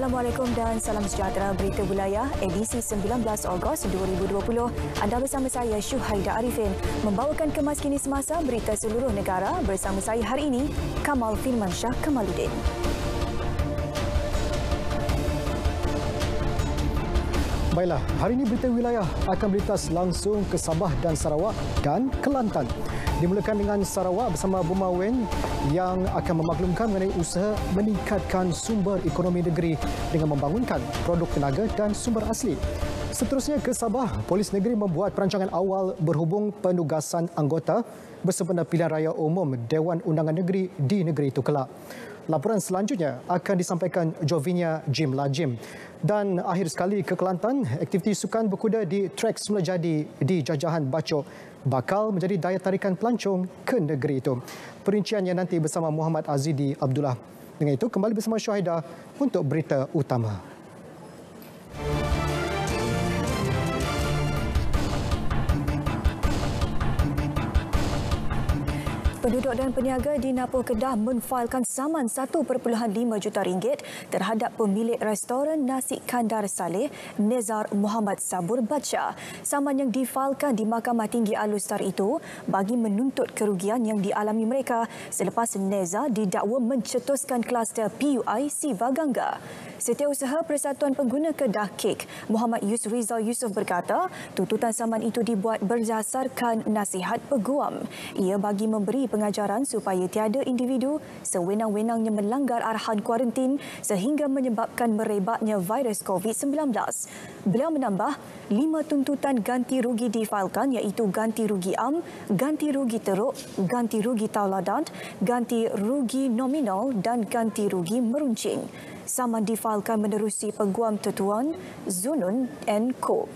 Assalamualaikum dan salam sejahtera Berita Wilayah edisi 19 Ogos 2020. Anda bersama saya Syuhaida Arifin membawakan kemas kini semasa berita seluruh negara bersama saya hari ini Kamal Firman Shah Kamaluddin. Baiklah, hari ini berita wilayah akan berlintas langsung ke Sabah dan Sarawak dan Kelantan dimulakan dengan Sarawak bersama Buma yang akan memaklumkan mengenai usaha meningkatkan sumber ekonomi negeri dengan membangunkan produk tenaga dan sumber asli. Seterusnya ke Sabah, Polis Negeri membuat perancangan awal berhubung penugasan anggota bersempena pilihan raya umum Dewan Undangan Negeri di negeri itu kelak. Laporan selanjutnya akan disampaikan Jovinia Jim Lajim. Dan akhir sekali ke Kelantan, aktiviti sukan berkuda di Trek Semula Jadi di Jajahan Bacok bakal menjadi daya tarikan pelancong ke negeri itu. Perinciannya nanti bersama Muhammad Azidi Abdullah. Dengan itu, kembali bersama Syuhaida untuk berita utama. Penduduk dan peniaga di Napo Kedah menfailkan saman 1.5 juta ringgit terhadap pemilik restoran Nasi Kandar Saleh, Nezar Muhammad Sabur Baca. Saman yang difailkan di Mahkamah Tinggi Alustar itu bagi menuntut kerugian yang dialami mereka selepas Nezar didakwa mencetuskan kluster PUI Siva Gangga. Setiausaha Persatuan Pengguna Kedah Kek, Muhammad Yus Rizal Yusof berkata, tuntutan saman itu dibuat berdasarkan nasihat peguam. Ia bagi memberi pengajaran supaya tiada individu sewenang-wenangnya melanggar arahan kuarantin sehingga menyebabkan merebaknya virus COVID-19. Beliau menambah, lima tuntutan ganti rugi difailkan iaitu ganti rugi am, ganti rugi teruk, ganti rugi tauladan, ganti rugi nominal dan ganti rugi meruncing. Saman difailkan menerusi peguam tetuan Zunun Co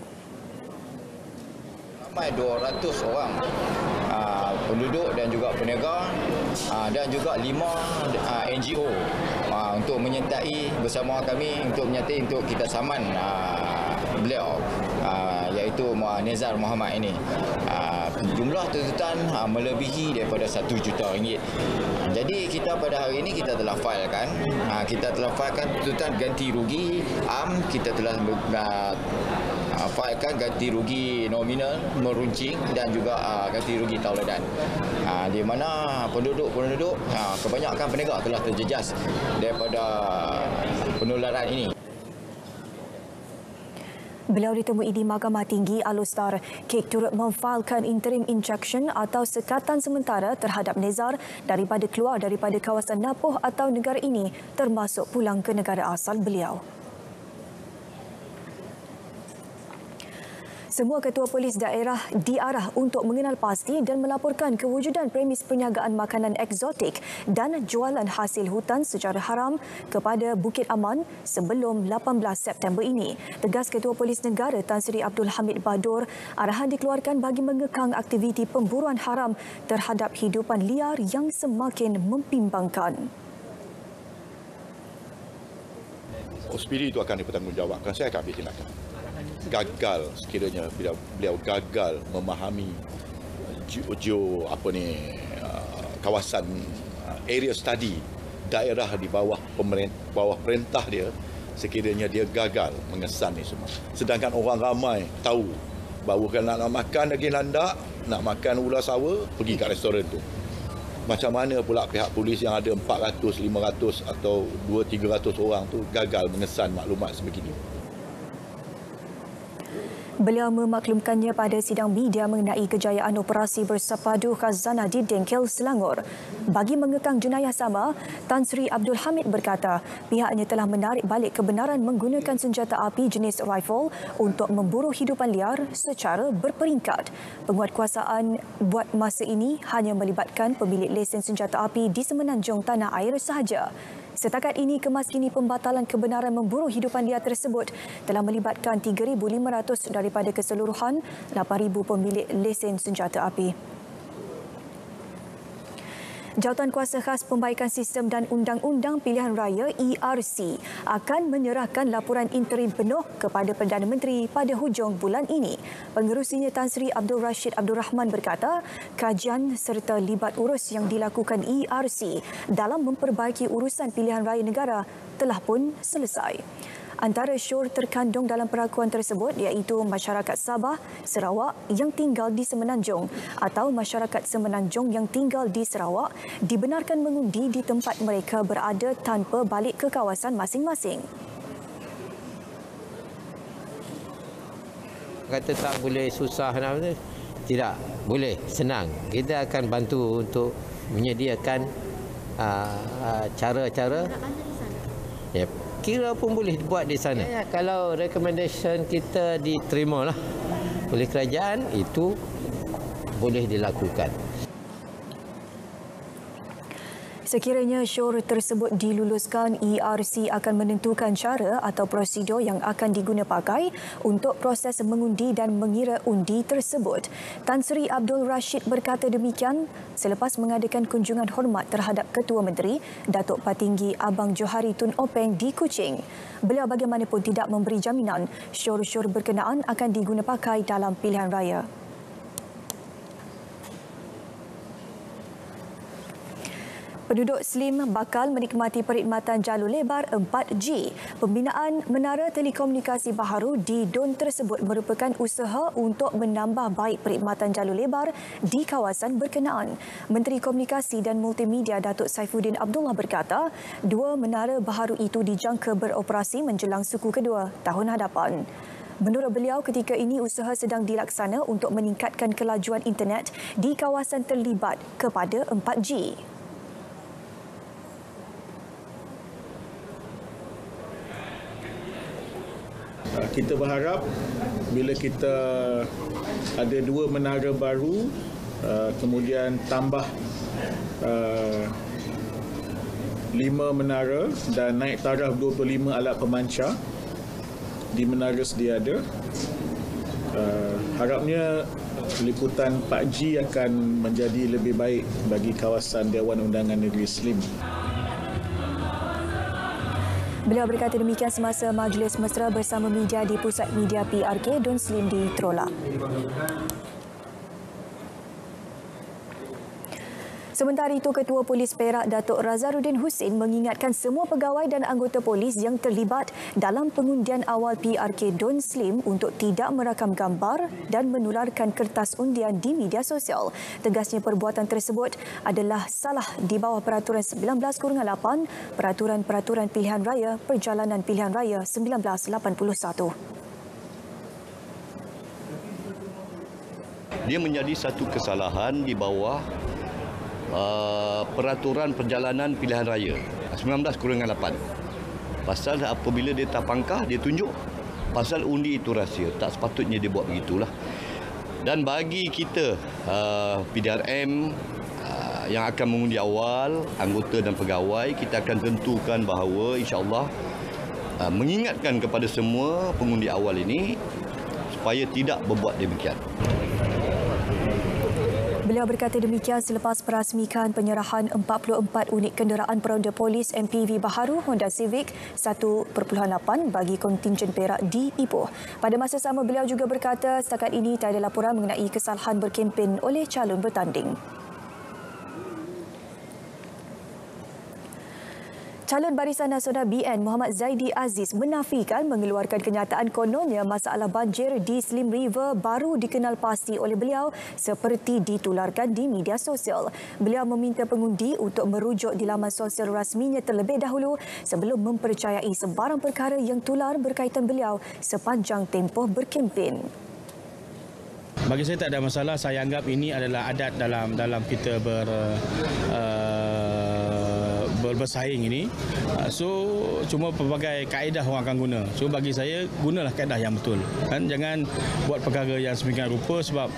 sampai 200 orang ah, penduduk dan juga peniaga ah, dan juga 5 ah, NGO untuk menyertai bersama kami untuk menyertai untuk kita saman beliau aa, iaitu Nizar Muhammad ini. jumlah tuntutan melebihi daripada 1 juta ringgit. Jadi kita pada hari ini kita telah failkan. Aa, kita telah failkan tuntutan ganti rugi. Am kita telah aa, uh, ganti rugi nominal meruncing dan juga ah, ganti rugi tauladan. Uh, ah, di mana penduduk-penduduk ah, kebanyakan peniaga telah terjejas daripada penularan ini. Beliau ditemui di Mahkamah Tinggi Alustar. KIK turut memfailkan interim injection atau sekatan sementara terhadap Nezar daripada keluar daripada kawasan Napoh atau negara ini termasuk pulang ke negara asal beliau. semua ketua polis daerah diarah untuk mengenal pasti dan melaporkan kewujudan premis perniagaan makanan eksotik dan jualan hasil hutan secara haram kepada Bukit Aman sebelum 18 September ini. Tegas Ketua Polis Negara Tan Sri Abdul Hamid Badur, arahan dikeluarkan bagi mengekang aktiviti pemburuan haram terhadap hidupan liar yang semakin mempimbangkan. OSPD itu akan dipertanggungjawabkan. Saya akan ambil tindakan gagal sekiranya beliau, beliau gagal memahami uh, geo apa ni uh, kawasan uh, area study daerah di bawah pemerintah bawah perintah dia sekiranya dia gagal mengesan ni semua sedangkan orang ramai tahu bahawa kalau nak makan daging landak nak makan ular sawa pergi kat restoran tu macam mana pula pihak polis yang ada 400 500 atau 2 300 orang tu gagal mengesan maklumat sebegini Beliau memaklumkannya pada sidang media mengenai kejayaan operasi bersepadu Khazana di Dengkel, Selangor. Bagi mengekang jenayah sama, Tan Sri Abdul Hamid berkata pihaknya telah menarik balik kebenaran menggunakan senjata api jenis rifle untuk memburu hidupan liar secara berperingkat. Penguatkuasaan buat masa ini hanya melibatkan pemilik lesen senjata api di semenanjung tanah air sahaja. Setakat ini, kemas kini pembatalan kebenaran memburu hidupan dia tersebut telah melibatkan 3,500 daripada keseluruhan 8,000 pemilik lesen senjata api. Jawatan Kuasa Khas Pembaikan Sistem dan Undang-Undang Pilihan Raya ERC akan menyerahkan laporan interim penuh kepada Perdana Menteri pada hujung bulan ini. Pengerusinya Tan Sri Abdul Rashid Abdul Rahman berkata, kajian serta libat urus yang dilakukan ERC dalam memperbaiki urusan pilihan raya negara telah pun selesai. Antara syur terkandung dalam perakuan tersebut iaitu masyarakat Sabah, Sarawak yang tinggal di Semenanjung atau masyarakat Semenanjung yang tinggal di Sarawak dibenarkan mengundi di tempat mereka berada tanpa balik ke kawasan masing-masing. Kata tak boleh susah, nak, tidak boleh, senang. Kita akan bantu untuk menyediakan ah, ah, cara-cara. Uh, uh, yep kira pun boleh buat di sana. Ya, ya, kalau recommendation kita diterima lah oleh kerajaan itu boleh dilakukan. Sekiranya syur tersebut diluluskan, ERC akan menentukan cara atau prosedur yang akan diguna pakai untuk proses mengundi dan mengira undi tersebut. Tan Sri Abdul Rashid berkata demikian selepas mengadakan kunjungan hormat terhadap Ketua Menteri, Datuk Patinggi Abang Johari Tun Openg di Kuching. Beliau bagaimanapun tidak memberi jaminan syur-syur berkenaan akan diguna pakai dalam pilihan raya. Penduduk Slim bakal menikmati perkhidmatan jalur lebar 4G. Pembinaan menara telekomunikasi baharu di Don tersebut merupakan usaha untuk menambah baik perkhidmatan jalur lebar di kawasan berkenaan. Menteri Komunikasi dan Multimedia Datuk Saifuddin Abdullah berkata, dua menara baharu itu dijangka beroperasi menjelang suku kedua tahun hadapan. Menurut beliau, ketika ini usaha sedang dilaksana untuk meningkatkan kelajuan internet di kawasan terlibat kepada 4G. Ah, kita berharap bila kita ada dua menara baru ah, kemudian tambah ah, lima menara dan naik taraf 25 alat pemancar di menara sedia ada harapnya liputan Pak g akan menjadi lebih baik bagi kawasan Dewan Undangan Negeri Slim. Beliau berkata demikian semasa majlis mesra bersama media di pusat media PRK Don Slim di Trola. Sementara itu, Ketua Polis Perak Datuk Razarudin Hussein mengingatkan semua pegawai dan anggota polis yang terlibat dalam pengundian awal PRK Don Slim untuk tidak merakam gambar dan menularkan kertas undian di media sosial. Tegasnya perbuatan tersebut adalah salah di bawah Peraturan 19-8 Peraturan-Peraturan Pilihan Raya Perjalanan Pilihan Raya 1981. Dia menjadi satu kesalahan di bawah Ah, peraturan perjalanan pilihan raya 19 kurangan 8 pasal apabila dia tak pangkah dia tunjuk pasal undi itu rahsia tak sepatutnya dia buat begitulah dan bagi kita uh, ah, PDRM uh, ah, yang akan mengundi awal anggota dan pegawai kita akan tentukan bahawa insyaAllah uh, mengingatkan kepada semua pengundi awal ini supaya tidak berbuat demikian Beliau berkata demikian selepas perasmikan penyerahan 44 unit kenderaan peronda polis MPV baharu Honda Civic 1.8 bagi kontingen perak di Ipoh. Pada masa sama beliau juga berkata setakat ini tak laporan mengenai kesalahan berkempen oleh calon bertanding. Calon Barisan Nasional BN Muhammad Zaidi Aziz menafikan mengeluarkan kenyataan kononnya masalah banjir di Slim River baru dikenal pasti oleh beliau seperti ditularkan di media sosial. Beliau meminta pengundi untuk merujuk di laman sosial rasminya terlebih dahulu sebelum mempercayai sebarang perkara yang tular berkaitan beliau sepanjang tempoh berkempen. Bagi saya tak ada masalah, saya anggap ini adalah adat dalam dalam kita ber uh, bersaing ini. Ah, so cuma pelbagai kaedah orang akan guna. So bagi saya gunalah kaedah yang betul. Kan jangan buat perkara yang sembikan rupa sebab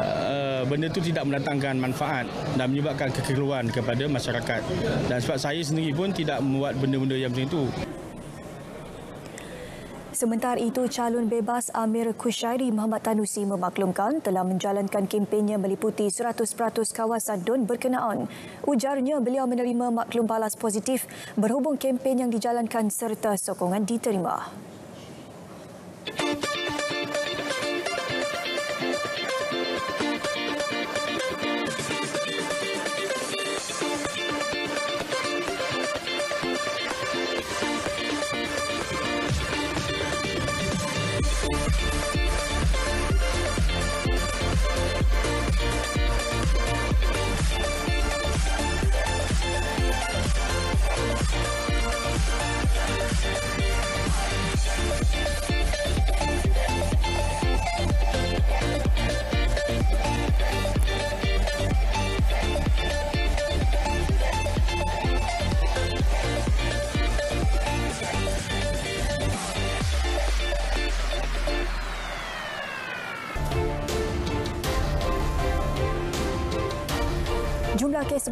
ah, benda itu tidak mendatangkan manfaat dan menyebabkan kekeliruan kepada masyarakat. Dan sebab saya sendiri pun tidak membuat benda-benda yang macam itu. Sementara itu, calon bebas Amir Kushairi Muhammad Tanusi memaklumkan telah menjalankan kempennya meliputi 100% kawasan Don berkenaan. Ujarnya, beliau menerima maklum balas positif berhubung kempen yang dijalankan serta sokongan diterima.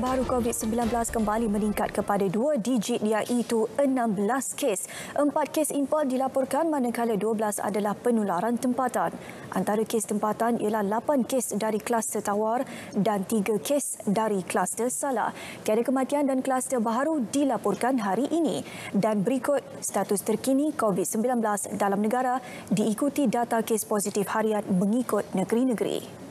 baru COVID-19 kembali meningkat kepada dua digit iaitu 16 kes. Empat kes impor dilaporkan manakala 12 adalah penularan tempatan. Antara kes tempatan ialah 8 kes dari kluster tawar dan 3 kes dari kluster salah. Tiada kematian dan kluster baru dilaporkan hari ini. Dan berikut status terkini COVID-19 dalam negara diikuti data kes positif harian mengikut negeri-negeri.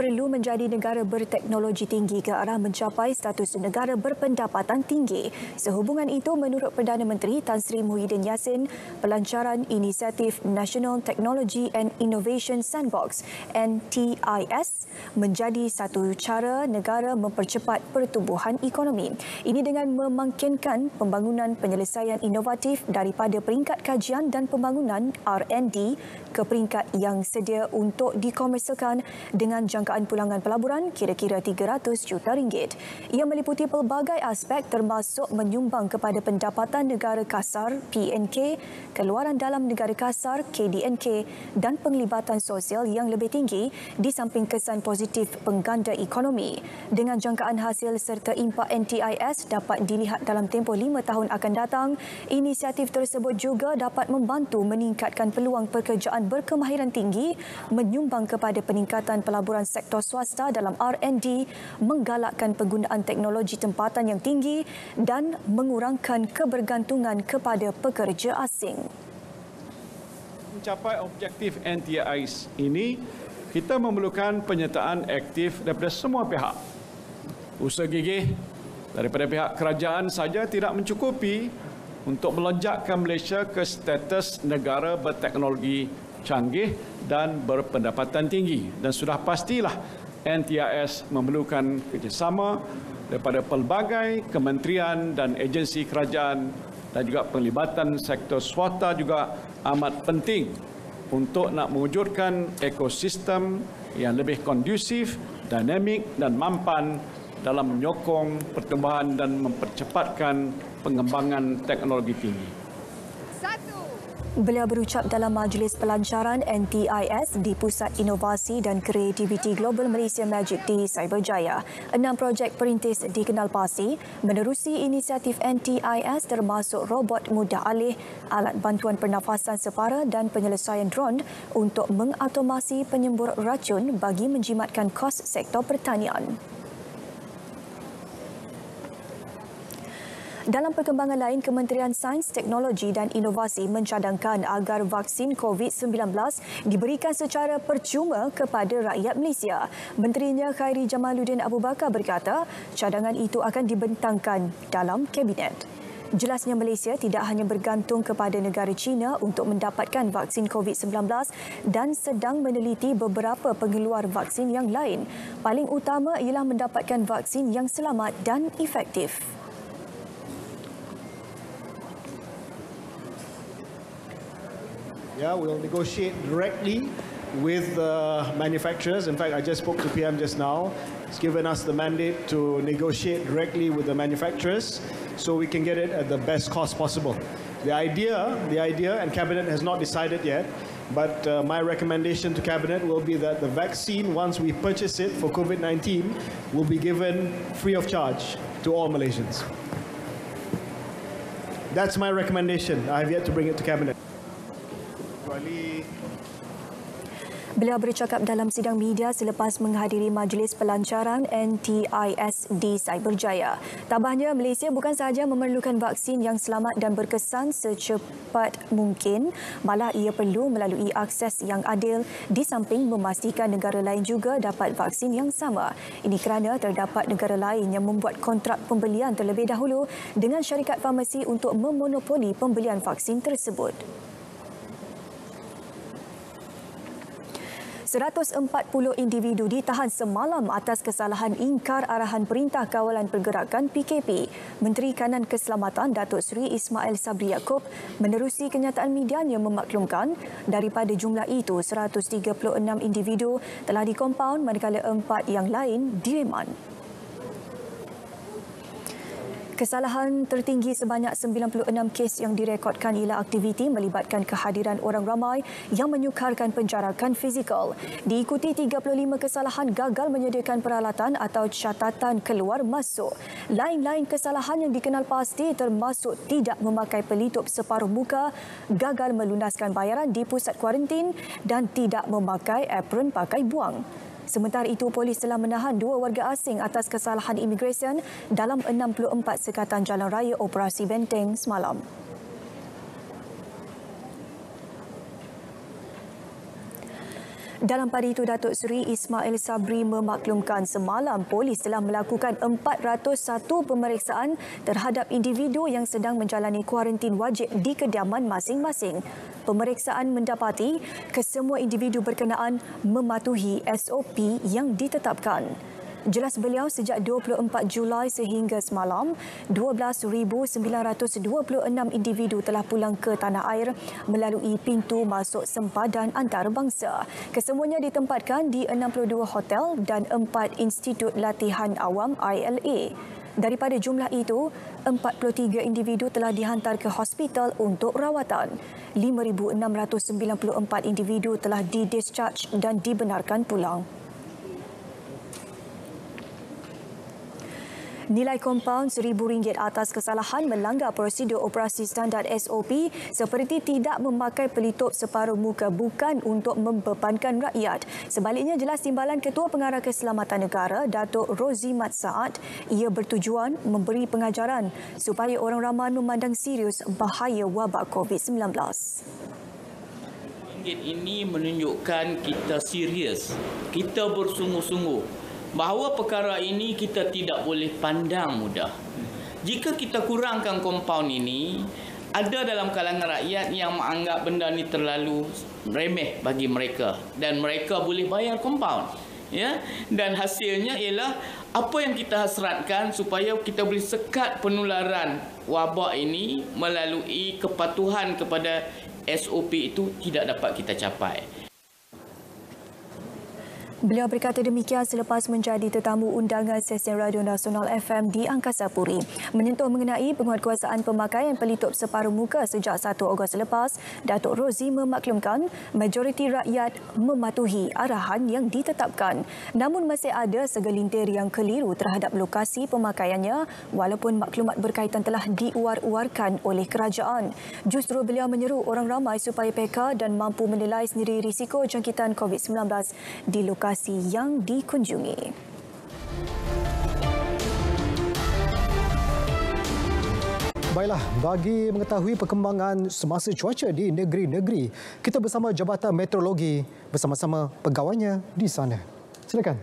perlu menjadi negara berteknologi tinggi ke arah mencapai status negara berpendapatan tinggi. Sehubungan itu menurut Perdana Menteri Tan Sri Muhyiddin Yassin, pelancaran inisiatif National Technology and Innovation Sandbox NTIS menjadi satu cara negara mempercepat pertumbuhan ekonomi. Ini dengan memangkinkan pembangunan penyelesaian inovatif daripada peringkat kajian dan pembangunan R&D ke peringkat yang sedia untuk dikomersilkan dengan jangka penjagaan pulangan pelaburan kira-kira 300 juta ringgit. Ia meliputi pelbagai aspek termasuk menyumbang kepada pendapatan negara kasar PNK, keluaran dalam negara kasar KDNK dan penglibatan sosial yang lebih tinggi di samping kesan positif pengganda ekonomi. Dengan jangkaan hasil serta impak NTIS dapat dilihat dalam tempoh 5 tahun akan datang, inisiatif tersebut juga dapat membantu meningkatkan peluang pekerjaan berkemahiran tinggi menyumbang kepada peningkatan pelaburan sektor sektor swasta dalam R&D menggalakkan penggunaan teknologi tempatan yang tinggi dan mengurangkan kebergantungan kepada pekerja asing. Mencapai objektif NTIS ini, kita memerlukan penyertaan aktif daripada semua pihak. Usaha gigih daripada pihak kerajaan saja tidak mencukupi untuk melonjakkan Malaysia ke status negara berteknologi canggih dan berpendapatan tinggi dan sudah pastilah NTIS memerlukan kerjasama daripada pelbagai kementerian dan agensi kerajaan dan juga pelibatan sektor swasta juga amat penting untuk nak mewujudkan ekosistem yang lebih kondusif, dinamik dan mampan dalam menyokong pertumbuhan dan mempercepatkan pengembangan teknologi tinggi. Beliau berucap dalam majlis pelancaran NTIS di Pusat Inovasi dan Kreativiti Global Malaysia Magic di Cyberjaya. Enam projek perintis dikenal pasti menerusi inisiatif NTIS termasuk robot mudah alih, alat bantuan pernafasan separa dan penyelesaian drone untuk mengautomasi penyembur racun bagi menjimatkan kos sektor pertanian. Dalam perkembangan lain, Kementerian Sains, Teknologi dan Inovasi mencadangkan agar vaksin COVID-19 diberikan secara percuma kepada rakyat Malaysia. Menterinya Khairi Jamaluddin Abu Bakar berkata, cadangan itu akan dibentangkan dalam Kabinet. Jelasnya Malaysia tidak hanya bergantung kepada negara China untuk mendapatkan vaksin COVID-19 dan sedang meneliti beberapa pengeluar vaksin yang lain. Paling utama ialah mendapatkan vaksin yang selamat dan efektif. Yeah, we'll negotiate directly with the manufacturers. In fact, I just spoke to PM just now. He's given us the mandate to negotiate directly with the manufacturers so we can get it at the best cost possible. The idea, the idea, and Cabinet has not decided yet, but uh, my recommendation to Cabinet will be that the vaccine, once we purchase it for COVID-19, will be given free of charge to all Malaysians. That's my recommendation. I have yet to bring it to Cabinet. Datuk Beliau bercakap dalam sidang media selepas menghadiri majlis pelancaran NTIS di Cyberjaya. Tambahnya, Malaysia bukan sahaja memerlukan vaksin yang selamat dan berkesan secepat mungkin, malah ia perlu melalui akses yang adil di samping memastikan negara lain juga dapat vaksin yang sama. Ini kerana terdapat negara lain yang membuat kontrak pembelian terlebih dahulu dengan syarikat farmasi untuk memonopoli pembelian vaksin tersebut. 140 individu ditahan semalam atas kesalahan ingkar arahan Perintah Kawalan Pergerakan PKP. Menteri Kanan Keselamatan Datuk Seri Ismail Sabri Yaakob menerusi kenyataan medianya memaklumkan daripada jumlah itu 136 individu telah dikompaun manakala empat yang lain direman. Kesalahan tertinggi sebanyak 96 kes yang direkodkan ialah aktiviti melibatkan kehadiran orang ramai yang menyukarkan penjarakan fizikal. Diikuti 35 kesalahan gagal menyediakan peralatan atau catatan keluar masuk. Lain-lain kesalahan yang dikenal pasti termasuk tidak memakai pelitup separuh muka, gagal melunaskan bayaran di pusat kuarantin dan tidak memakai apron pakai buang. Sementara itu, polis telah menahan dua warga asing atas kesalahan imigresen dalam 64 sekatan jalan raya operasi Benteng semalam. Dalam pada itu, Datuk Seri Ismail Sabri memaklumkan semalam polis telah melakukan 401 pemeriksaan terhadap individu yang sedang menjalani kuarantin wajib di kediaman masing-masing. Pemeriksaan mendapati kesemua individu berkenaan mematuhi SOP yang ditetapkan. Jelas beliau sejak 24 Julai sehingga semalam, 12,926 individu telah pulang ke tanah air melalui pintu masuk sempadan antarabangsa. Kesemuanya ditempatkan di 62 hotel dan 4 institut latihan awam ILA. Daripada jumlah itu, 43 individu telah dihantar ke hospital untuk rawatan. 5,694 individu telah didischarge dan dibenarkan pulang. nilai kompaun RM1,000 atas kesalahan melanggar prosedur operasi standard SOP seperti tidak memakai pelitup separuh muka bukan untuk membebankan rakyat. Sebaliknya jelas timbalan Ketua Pengarah Keselamatan Negara Datuk Rozi Mat Saad ia bertujuan memberi pengajaran supaya orang ramai memandang serius bahaya wabak COVID-19. Ringgit ini menunjukkan kita serius. Kita bersungguh-sungguh bahawa perkara ini kita tidak boleh pandang mudah. Jika kita kurangkan kompaun ini, ada dalam kalangan rakyat yang menganggap benda ini terlalu remeh bagi mereka dan mereka boleh bayar kompaun. Ya? Dan hasilnya ialah apa yang kita hasratkan supaya kita boleh sekat penularan wabak ini melalui kepatuhan kepada SOP itu tidak dapat kita capai. Beliau berkata demikian selepas menjadi tetamu undangan sesi Radio Nasional FM di Angkasa Puri. Menyentuh mengenai penguatkuasaan pemakaian pelitup separuh muka sejak 1 Ogos lepas, Datuk Rozi memaklumkan majoriti rakyat mematuhi arahan yang ditetapkan. Namun masih ada segelintir yang keliru terhadap lokasi pemakaiannya walaupun maklumat berkaitan telah diuar-uarkan oleh kerajaan. Justru beliau menyeru orang ramai supaya peka dan mampu menilai sendiri risiko jangkitan COVID-19 di lokasi lokasi yang dikunjungi. Baiklah, bagi mengetahui perkembangan semasa cuaca di negeri-negeri, kita bersama Jabatan Meteorologi bersama-sama pegawainya di sana. Silakan.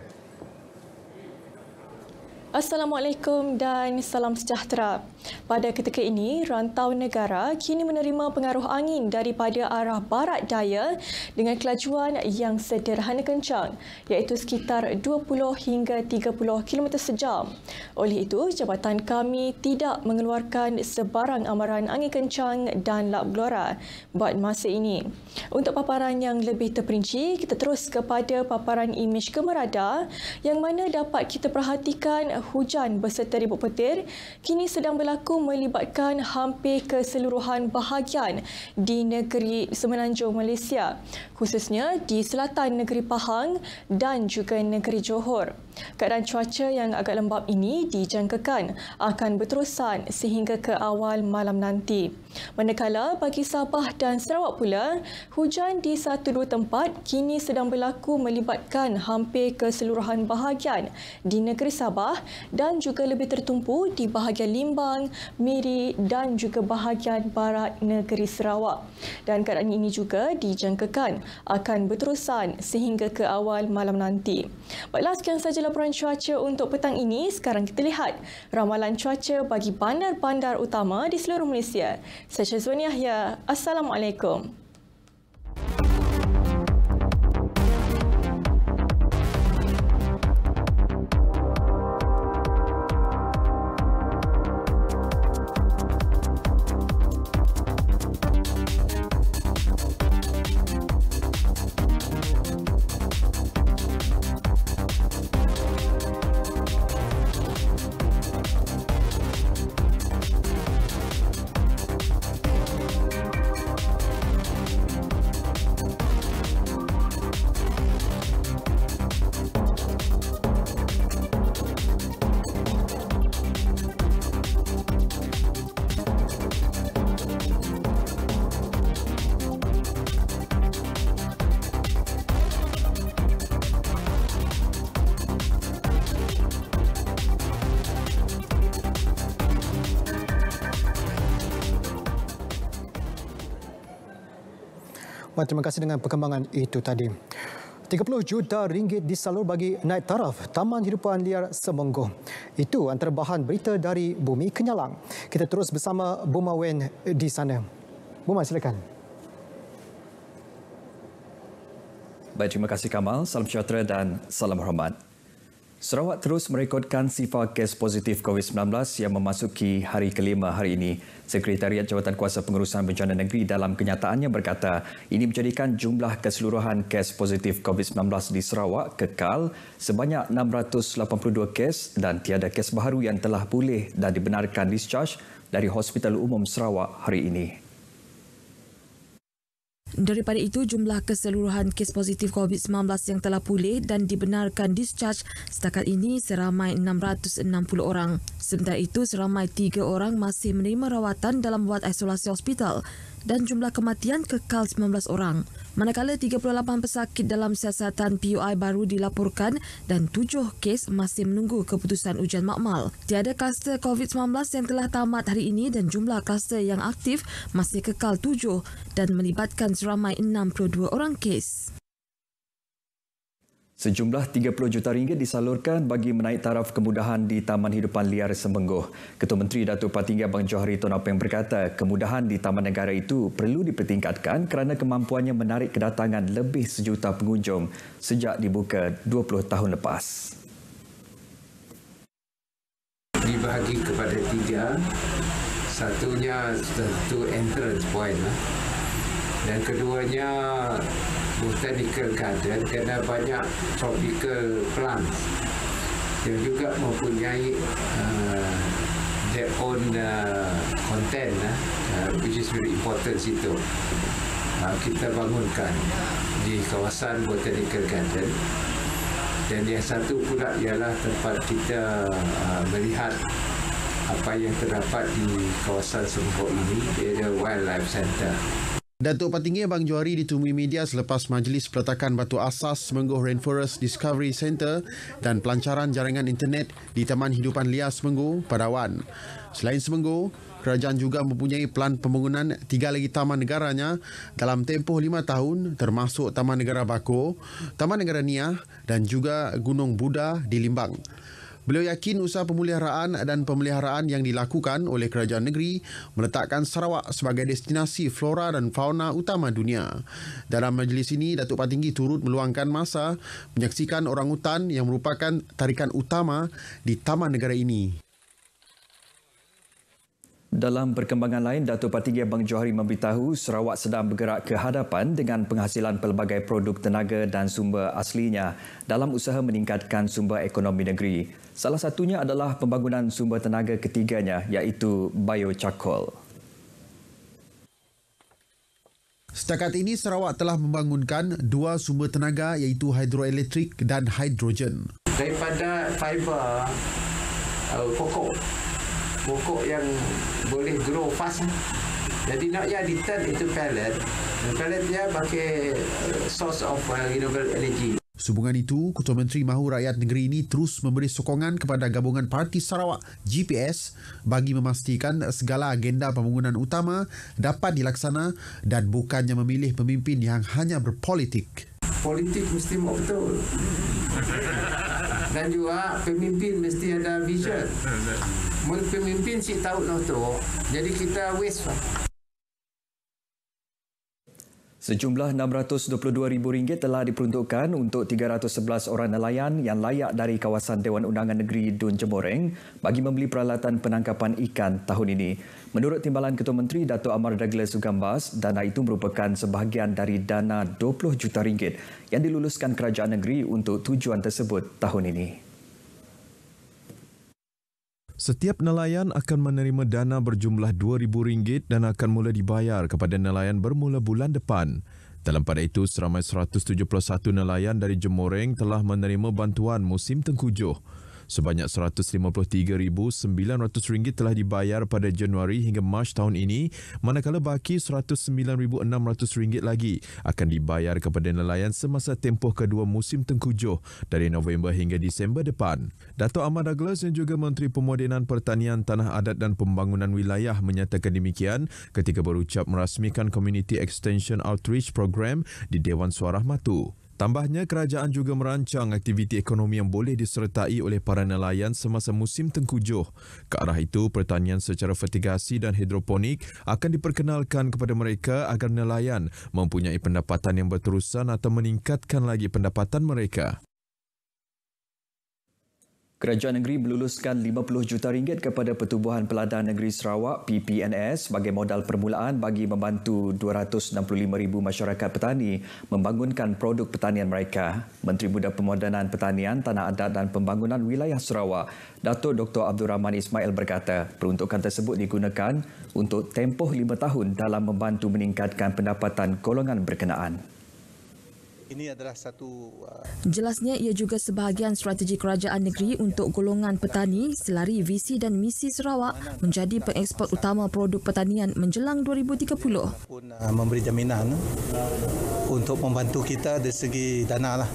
Assalamualaikum dan salam sejahtera. Pada ketika ini, rantau negara kini menerima pengaruh angin daripada arah barat daya dengan kelajuan yang sederhana kencang iaitu sekitar 20 hingga 30 km sejam. Oleh itu, jabatan kami tidak mengeluarkan sebarang amaran angin kencang dan lap gelora buat masa ini. Untuk paparan yang lebih terperinci, kita terus kepada paparan imej kemerada yang mana dapat kita perhatikan hujan berserta ribut petir kini sedang berlaku berlaku melibatkan hampir keseluruhan bahagian di negeri Semenanjung Malaysia, khususnya di selatan negeri Pahang dan juga negeri Johor. Keadaan cuaca yang agak lembap ini dijangkakan akan berterusan sehingga ke awal malam nanti. Manakala bagi Sabah dan Sarawak pula, hujan di satu dua tempat kini sedang berlaku melibatkan hampir keseluruhan bahagian di negeri Sabah dan juga lebih tertumpu di bahagian Limbang, Miri dan juga bahagian barat negeri Sarawak. Dan keadaan ini juga dijangkakan akan berterusan sehingga ke awal malam nanti. Baiklah, sekian sahaja laporan cuaca untuk petang ini. Sekarang kita lihat ramalan cuaca bagi bandar-bandar utama di seluruh Malaysia. Saya Syazwan Yahya. Assalamualaikum. terima kasih dengan perkembangan itu tadi. 30 juta ringgit disalur bagi naik taraf Taman Hidupan Liar Semenggoh. Itu antara bahan berita dari Bumi Kenyalang. Kita terus bersama Buma Wen di sana. Buma, silakan. Baik, terima kasih Kamal. Salam sejahtera dan salam hormat. Sarawak terus merekodkan sifar kes positif COVID-19 yang memasuki hari kelima hari ini. Sekretariat Jawatan Kuasa Pengurusan Bencana Negeri dalam kenyataannya berkata, ini menjadikan jumlah keseluruhan kes positif COVID-19 di Sarawak kekal sebanyak 682 kes dan tiada kes baru yang telah pulih dan dibenarkan discharge dari Hospital Umum Sarawak hari ini. Daripada itu, jumlah keseluruhan kes positif COVID-19 yang telah pulih dan dibenarkan discharge setakat ini seramai 660 orang. Sementara itu, seramai 3 orang masih menerima rawatan dalam wad isolasi hospital dan jumlah kematian kekal 19 orang. Manakala 38 pesakit dalam siasatan PUI baru dilaporkan dan 7 kes masih menunggu keputusan ujian makmal. Tiada kluster COVID-19 yang telah tamat hari ini dan jumlah kluster yang aktif masih kekal 7 dan melibatkan seramai 62 orang kes. Sejumlah 30 juta ringgit disalurkan bagi menaik taraf kemudahan di Taman Hidupan Liar Semenggoh. Ketua Menteri Datuk Patingga Bang Johari Tun Apeng berkata, kemudahan di Taman Negara itu perlu dipertingkatkan kerana kemampuannya menarik kedatangan lebih sejuta pengunjung sejak dibuka 20 tahun lepas. Dibagi kepada tiga, satunya tentu entrance point lah. dan keduanya botanical garden kerana banyak tropical plants yang juga mempunyai uh, their own uh, content eh, uh, which is very important situ uh, kita bangunkan di kawasan botanical garden dan yang satu pula ialah tempat kita uh, melihat apa yang terdapat di kawasan Sembuk ini, iaitu Wildlife Center. Datuk Patinggi Abang Juari ditemui media selepas majlis peletakan batu asas Semenggoh Rainforest Discovery Center dan pelancaran jaringan internet di Taman Hidupan Liar Semenggoh, Padawan. Selain Semenggoh, kerajaan juga mempunyai pelan pembangunan tiga lagi taman negaranya dalam tempoh lima tahun termasuk Taman Negara Bako, Taman Negara Niah dan juga Gunung Buddha di Limbang. Beliau yakin usaha pemuliharaan dan pemeliharaan yang dilakukan oleh kerajaan negeri meletakkan Sarawak sebagai destinasi flora dan fauna utama dunia. Dalam majlis ini, Datuk Patinggi turut meluangkan masa menyaksikan orang hutan yang merupakan tarikan utama di taman negara ini. Dalam perkembangan lain, Datuk Patigi Abang Johari memberitahu Sarawak sedang bergerak ke hadapan dengan penghasilan pelbagai produk tenaga dan sumber aslinya dalam usaha meningkatkan sumber ekonomi negeri. Salah satunya adalah pembangunan sumber tenaga ketiganya iaitu biocakol. Setakat ini, Sarawak telah membangunkan dua sumber tenaga iaitu hidroelektrik dan hidrogen. Daripada fiber uh, pokok pokok yang boleh grow fast jadi nak ya di turn itu pellet pellet dia pakai uh, source of uh, renewable energy Subungan itu, Ketua Menteri mahu rakyat negeri ini terus memberi sokongan kepada gabungan Parti Sarawak GPS bagi memastikan segala agenda pembangunan utama dapat dilaksana dan bukannya memilih pemimpin yang hanya berpolitik. Politik mesti mau betul dan juga pemimpin mesti ada vision. Mun pemimpin si tahu noh tu, jadi kita waste. Lah. Sejumlah rm ringgit telah diperuntukkan untuk 311 orang nelayan yang layak dari kawasan Dewan Undangan Negeri Dun Jemoreng bagi membeli peralatan penangkapan ikan tahun ini. Menurut Timbalan Ketua Menteri Datuk Amar Douglas Sugambas, dana itu merupakan sebahagian dari dana 20 juta ringgit yang diluluskan kerajaan negeri untuk tujuan tersebut tahun ini. Setiap nelayan akan menerima dana berjumlah RM2,000 dan akan mula dibayar kepada nelayan bermula bulan depan. Dalam pada itu, seramai 171 nelayan dari Jemoreng telah menerima bantuan musim tengkujuh sebanyak RM153,900 telah dibayar pada Januari hingga Mac tahun ini manakala baki RM109,600 lagi akan dibayar kepada nelayan semasa tempoh kedua musim tengkujuh dari November hingga Disember depan. Dato' Ahmad Douglas yang juga Menteri Pemodenan Pertanian Tanah Adat dan Pembangunan Wilayah menyatakan demikian ketika berucap merasmikan Community Extension Outreach Program di Dewan Suara Matu. Tambahnya, kerajaan juga merancang aktiviti ekonomi yang boleh disertai oleh para nelayan semasa musim tengkujuh. Ke arah itu, pertanian secara fertigasi dan hidroponik akan diperkenalkan kepada mereka agar nelayan mempunyai pendapatan yang berterusan atau meningkatkan lagi pendapatan mereka. Kerajaan negeri meluluskan 50 juta ringgit kepada Pertubuhan Peladahan Negeri Sarawak PPNS sebagai modal permulaan bagi membantu 265,000 masyarakat petani membangunkan produk pertanian mereka. Menteri Muda Pemodanan Pertanian, Tanah Adat dan Pembangunan Wilayah Sarawak, Datuk Dr. Abdul Rahman Ismail berkata, peruntukan tersebut digunakan untuk tempoh lima tahun dalam membantu meningkatkan pendapatan golongan berkenaan. Ini adalah satu uh, Jelasnya ia juga sebahagian strategi kerajaan negeri untuk golongan petani selari visi dan misi Sarawak menjadi pengeksport utama produk pertanian menjelang 2030. Pun uh, Memberi jaminan uh, untuk membantu kita dari segi dana lah.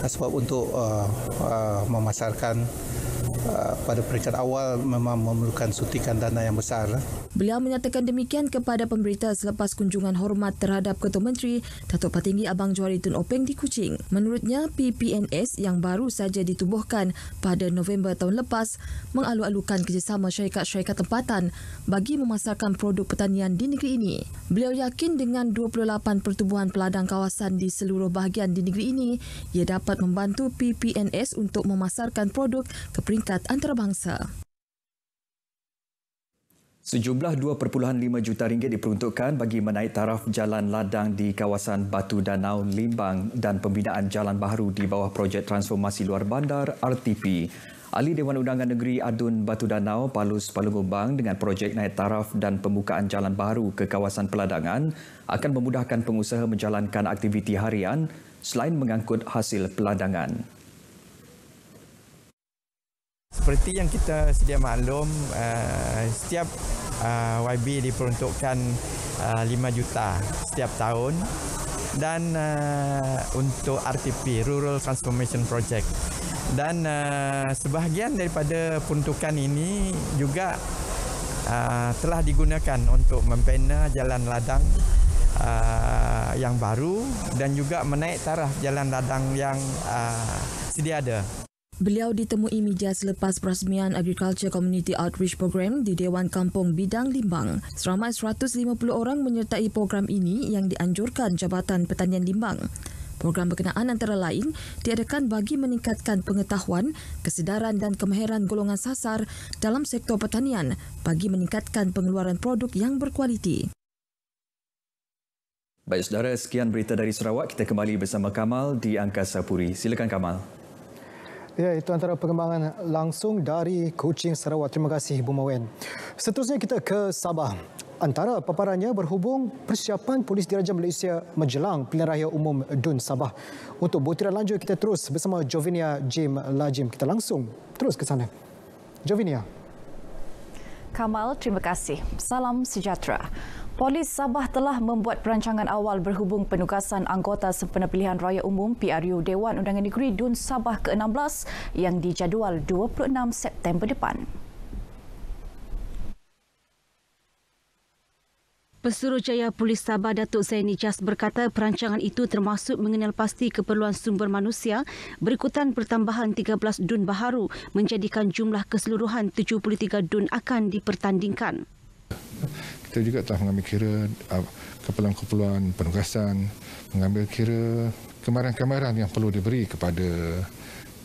Sebab untuk uh, uh, memasarkan Ah, pada peringkat awal memang memerlukan suntikan dana yang besar. Beliau menyatakan demikian kepada pemberita selepas kunjungan hormat terhadap Ketua Menteri Datuk Patinggi Abang Johari Tun Openg di Kuching. Menurutnya, PPNS yang baru saja ditubuhkan pada November tahun lepas mengalu-alukan kerjasama syarikat-syarikat tempatan bagi memasarkan produk pertanian di negeri ini. Beliau yakin dengan 28 pertubuhan peladang kawasan di seluruh bahagian di negeri ini, ia dapat membantu PPNS untuk memasarkan produk ke peringkat Pengangkutan Antarabangsa. Sejumlah 2.5 juta ringgit diperuntukkan bagi menaik taraf jalan ladang di kawasan Batu Danau Limbang dan pembinaan jalan baru di bawah projek transformasi luar bandar RTP. Ahli Dewan Undangan Negeri Adun Batu Danau Palus Palungubang dengan projek naik taraf dan pembukaan jalan baru ke kawasan peladangan akan memudahkan pengusaha menjalankan aktiviti harian selain mengangkut hasil peladangan. Seperti yang kita sedia maklum, uh, setiap uh, eh, YB diperuntukkan uh, eh, 5 juta setiap tahun dan uh, untuk RTP, Rural Transformation Project. Dan uh, sebahagian daripada peruntukan ini juga uh, telah digunakan untuk membina jalan ladang uh, yang baru dan juga menaik taraf jalan ladang yang uh, sedia ada. Beliau ditemui media selepas perasmian Agriculture Community Outreach Program di Dewan Kampung Bidang Limbang. Seramai 150 orang menyertai program ini yang dianjurkan Jabatan Pertanian Limbang. Program berkenaan antara lain diadakan bagi meningkatkan pengetahuan, kesedaran dan kemahiran golongan sasar dalam sektor pertanian bagi meningkatkan pengeluaran produk yang berkualiti. Baik saudara, sekian berita dari Sarawak. Kita kembali bersama Kamal di Angkasa Puri. Silakan Kamal. Ya, itu antara perkembangan langsung dari Kuching Sarawak. Terima kasih Ibu Mawen. Seterusnya kita ke Sabah. Antara paparannya berhubung persiapan polis diraja Malaysia menjelang pilihan raya umum DUN Sabah. Untuk butiran lanjut kita terus bersama Jovinia Jim Lajim. Kita langsung terus ke sana. Jovinia. Kamal, terima kasih. Salam sejahtera. Polis Sabah telah membuat perancangan awal berhubung penugasan anggota sempena pilihan raya umum PRU Dewan Undangan Negeri Dun Sabah ke-16 yang dijadual 26 September depan. Pesuruhjaya Polis Sabah Datuk Zaini Jas berkata perancangan itu termasuk mengenal pasti keperluan sumber manusia berikutan pertambahan 13 dun baharu menjadikan jumlah keseluruhan 73 dun akan dipertandingkan kita juga telah mengambil kira ah, keperluan-keperluan penugasan, mengambil kira kemarahan-kemarahan yang perlu diberi kepada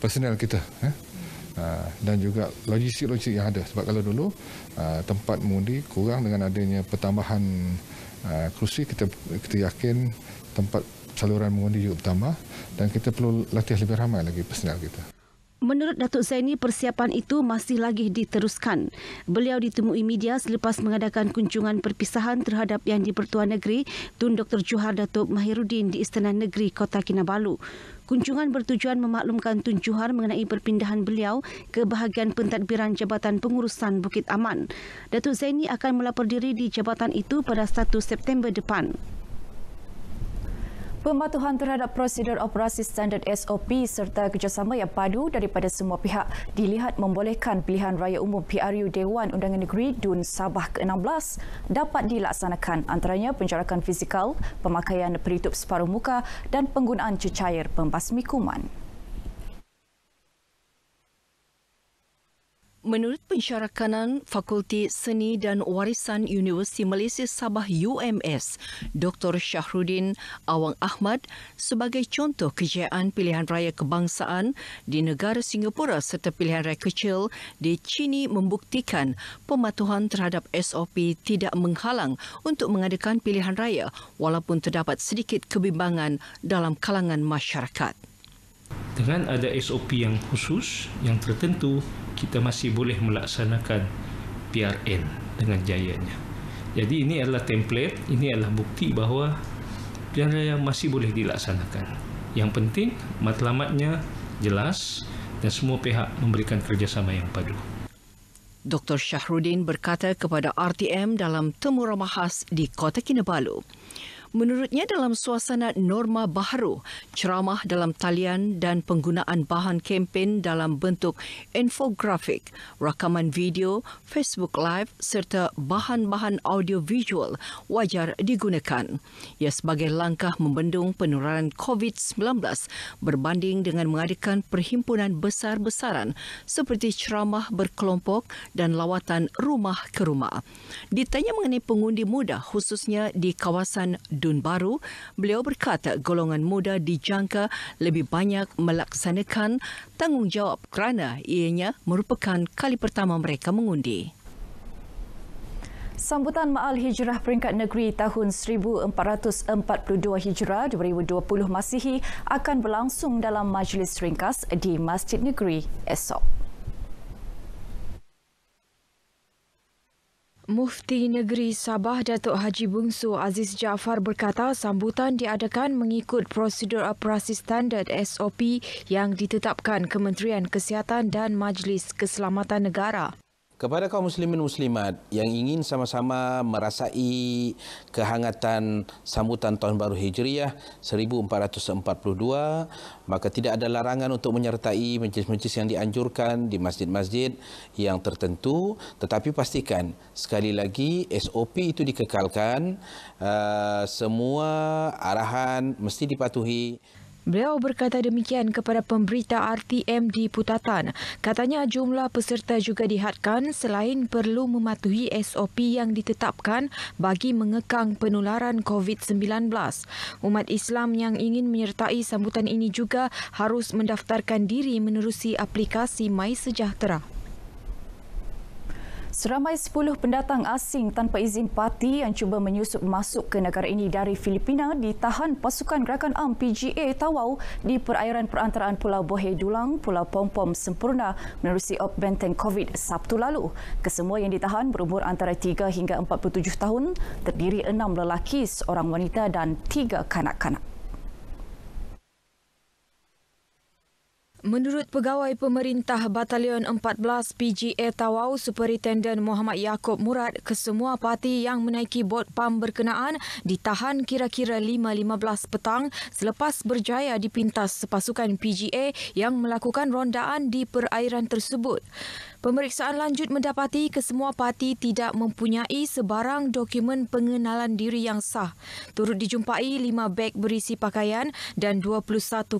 personel kita eh? ah, dan juga logistik-logistik yang ada. Sebab kalau dulu ah, tempat mengundi kurang dengan adanya pertambahan kerusi, kita, kita yakin tempat saluran mengundi juga bertambah dan kita perlu latih lebih ramai lagi personel kita. Menurut Datuk Zaini, persiapan itu masih lagi diteruskan. Beliau ditemui media selepas mengadakan kunjungan perpisahan terhadap Yang di-Pertua Negeri Tun Dr. Johar Datuk Mahirudin di Istana Negeri Kota Kinabalu. Kunjungan bertujuan memaklumkan Tun Johar mengenai perpindahan beliau ke bahagian pentadbiran Jabatan Pengurusan Bukit Aman. Datuk Zaini akan melapor diri di jabatan itu pada 1 September depan. Pematuhan terhadap prosedur operasi standard SOP serta kerjasama yang padu daripada semua pihak dilihat membolehkan pilihan raya umum PRU Dewan Undangan Negeri Dun Sabah ke-16 dapat dilaksanakan antaranya penjarakan fizikal, pemakaian peritup separuh muka dan penggunaan cecair pembasmi kuman. Menurut pensyarakanan Fakulti Seni dan Warisan Universiti Malaysia Sabah UMS, Dr. Syahrudin Awang Ahmad sebagai contoh kejayaan pilihan raya kebangsaan di negara Singapura serta pilihan raya kecil di Cini membuktikan pematuhan terhadap SOP tidak menghalang untuk mengadakan pilihan raya walaupun terdapat sedikit kebimbangan dalam kalangan masyarakat. Dengan ada SOP yang khusus, yang tertentu, kita masih boleh melaksanakan PRN dengan jayanya. Jadi ini adalah template, ini adalah bukti bahawa PRN Raya masih boleh dilaksanakan. Yang penting, matlamatnya jelas dan semua pihak memberikan kerjasama yang padu. Dr. Syahrudin berkata kepada RTM dalam temu ramah khas di Kota Kinabalu. Menurutnya dalam suasana norma baru ceramah dalam talian dan penggunaan bahan kempen dalam bentuk infografik, rakaman video, Facebook Live serta bahan-bahan audiovisual wajar digunakan. Ia sebagai langkah membendung penularan COVID-19 berbanding dengan mengadakan perhimpunan besar-besaran seperti ceramah berkelompok dan lawatan rumah ke rumah. Ditanya mengenai pengundi muda khususnya di kawasan Dun Baru, beliau berkata golongan muda dijangka lebih banyak melaksanakan tanggungjawab kerana ianya merupakan kali pertama mereka mengundi. Sambutan Maal Hijrah Peringkat Negeri tahun 1442 Hijrah 2020 Masihi akan berlangsung dalam majlis ringkas di Masjid Negeri esok. Mufti Negeri Sabah Datuk Haji Bungsu Aziz Jaafar berkata sambutan diadakan mengikut prosedur operasi standard SOP yang ditetapkan Kementerian Kesihatan dan Majlis Keselamatan Negara. Kepada kaum muslimin muslimat yang ingin sama-sama merasai kehangatan sambutan tahun baru Hijriah 1442 maka tidak ada larangan untuk menyertai majlis-majlis yang dianjurkan di masjid-masjid yang tertentu tetapi pastikan sekali lagi SOP itu dikekalkan uh, semua arahan mesti dipatuhi Beliau berkata demikian kepada pemberita RTM di Putatan. Katanya jumlah peserta juga dihadkan selain perlu mematuhi SOP yang ditetapkan bagi mengekang penularan COVID-19. Umat Islam yang ingin menyertai sambutan ini juga harus mendaftarkan diri menerusi aplikasi MySejahtera. Seramai 10 pendatang asing tanpa izin parti yang cuba menyusup masuk ke negara ini dari Filipina ditahan pasukan gerakan am PGA Tawau di perairan perantaraan Pulau Bohe Dulang, Pulau Pompom Sempurna menerusi Op Benteng COVID Sabtu lalu. Kesemua yang ditahan berumur antara 3 hingga 47 tahun, terdiri 6 lelaki, seorang wanita dan 3 kanak-kanak. Menurut Pegawai Pemerintah Batalion 14 PGA Tawau Superintendent Muhammad Yaakob Murad, kesemua parti yang menaiki bot PAM berkenaan ditahan kira-kira 5.15 petang selepas berjaya dipintas sepasukan PGA yang melakukan rondaan di perairan tersebut. Pemeriksaan lanjut mendapati kesemua parti tidak mempunyai sebarang dokumen pengenalan diri yang sah. Turut dijumpai lima beg berisi pakaian dan 21